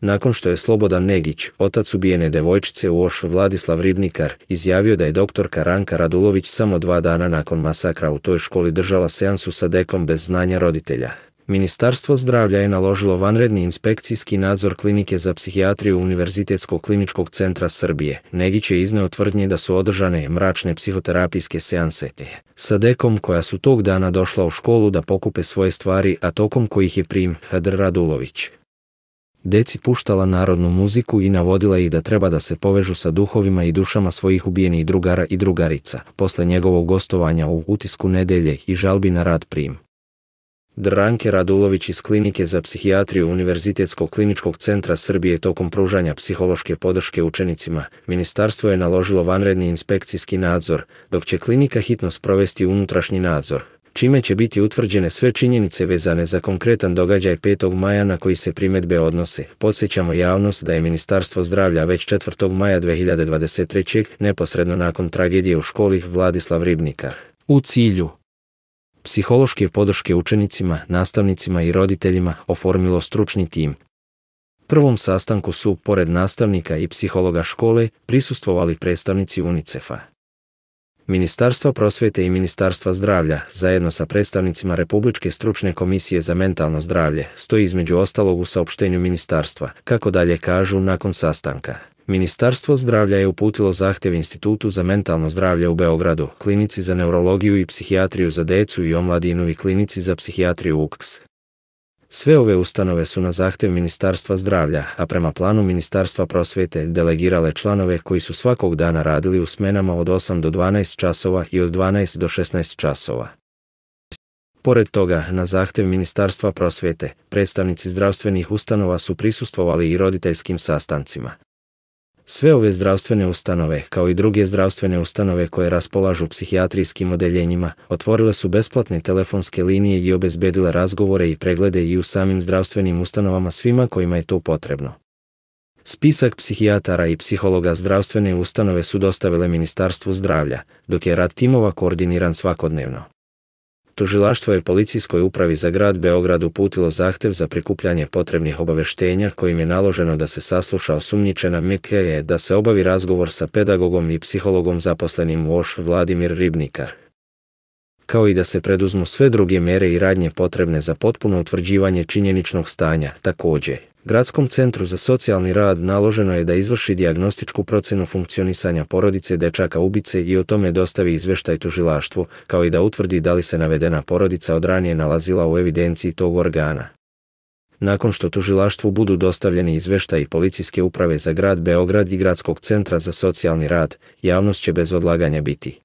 Nakon što je Slobodan Negić, otac ubijene devojčice u oš Vladislav Ribnikar, izjavio da je doktorka Ranka Radulović samo dva dana nakon masakra u toj školi držala seansu sa dekom bez znanja roditelja. Ministarstvo zdravlja je naložilo vanredni inspekcijski nadzor klinike za psihijatriju Univerzitetskog kliničkog centra Srbije. Negić je izneo tvrdnje da su održane mračne psihoterapijske seanse sa dekom koja su tog dana došla u školu da pokupe svoje stvari, a tokom kojih je prim Hadr Radulović. Deci puštala narodnu muziku i navodila ih da treba da se povežu sa duhovima i dušama svojih ubijenih drugara i drugarica, posle njegovog gostovanja u utisku nedelje i žalbi na rad prim. Dranke Radulović iz Klinike za psihijatriju Univerzitetskog kliničkog centra Srbije tokom pružanja psihološke podrške učenicima, ministarstvo je naložilo vanredni inspekcijski nadzor, dok će klinika hitno sprovesti unutrašnji nadzor, čime će biti utvrđene sve činjenice vezane za konkretan događaj 5. maja na koji se primetbe odnose. Podsjećamo javnost da je Ministarstvo zdravlja već 4. maja 2023. neposredno nakon tragedije u školi Vladislav Ribnikar. U cilju psihološke podrške učenicima, nastavnicima i roditeljima oformilo stručni tim. Prvom sastanku su, pored nastavnika i psihologa škole, prisustvovali predstavnici UNICEF-a. Ministarstvo prosvjete i Ministarstva zdravlja zajedno sa predstavnicima Republičke stručne komisije za mentalno zdravlje stoji između ostalog u saopštenju ministarstva, kako dalje kažu nakon sastanka. Ministarstvo zdravlja je uputilo zahtjev Institutu za mentalno zdravlje u Beogradu, Klinici za neurologiju i psihijatriju za decu i omladinu i Klinici za psihijatriju UKS sve ove ustanove su na zahtjev Ministarstva zdravlja, a prema planu Ministarstva prosvjete delegirale članove koji su svakog dana radili u smenama od 8 do 12 časova i od 12 do 16 časova. Pored toga, na zahtjev Ministarstva prosvjete, predstavnici zdravstvenih ustanova su prisustvovali i roditeljskim sastancima. Sve ove zdravstvene ustanove, kao i druge zdravstvene ustanove koje raspolažu psihijatrijskim odeljenjima, otvorile su besplatne telefonske linije i obezbedile razgovore i preglede i u samim zdravstvenim ustanovama svima kojima je to potrebno. Spisak psihijatara i psihologa zdravstvene ustanove su dostavile Ministarstvu zdravlja, dok je rad timova koordiniran svakodnevno. Tužilaštvo je Policijskoj upravi za grad Beograd uputilo zahtev za prikupljanje potrebnih obaveštenja kojim je naloženo da se sasluša osumnjičena Mikeje da se obavi razgovor sa pedagogom i psihologom zaposlenim u Oš Vladimir Ribnikar. Kao i da se preduzmu sve druge mere i radnje potrebne za potpuno utvrđivanje činjeničnog stanja također. Gradskom centru za socijalni rad naloženo je da izvrši dijagnostičku procenu funkcionisanja porodice dečaka ubice i o tome dostavi izveštaj tužilaštvu, kao i da utvrdi da li se navedena porodica odranije nalazila u evidenciji tog organa. Nakon što tužilaštvu budu dostavljeni izveštaji Policijske uprave za grad Beograd i Gradskog centra za socijalni rad, javnost će bez odlaganja biti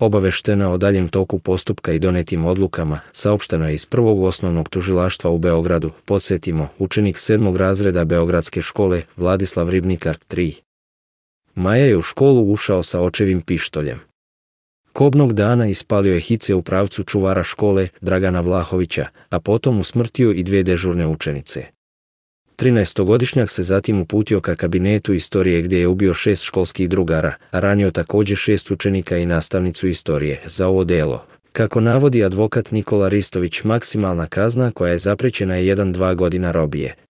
Obaveštena o daljem toku postupka i donetim odlukama, saopštena je iz prvog osnovnog tužilaštva u Beogradu, podsjetimo, učenik sedmog razreda Beogradske škole, Vladislav Ribnikar, 3. Maja je u školu ušao sa očevim pištoljem. Kobnog dana ispalio je hice u pravcu čuvara škole Dragana Vlahovića, a potom usmrtio i dvije dežurne učenice. 13-godišnjak se zatim uputio ka kabinetu istorije gdje je ubio šest školskih drugara, a ranio također šest učenika i nastavnicu istorije za ovo delo. Kako navodi advokat Nikola Ristović, maksimalna kazna koja je zaprećena je 1-2 godina robije.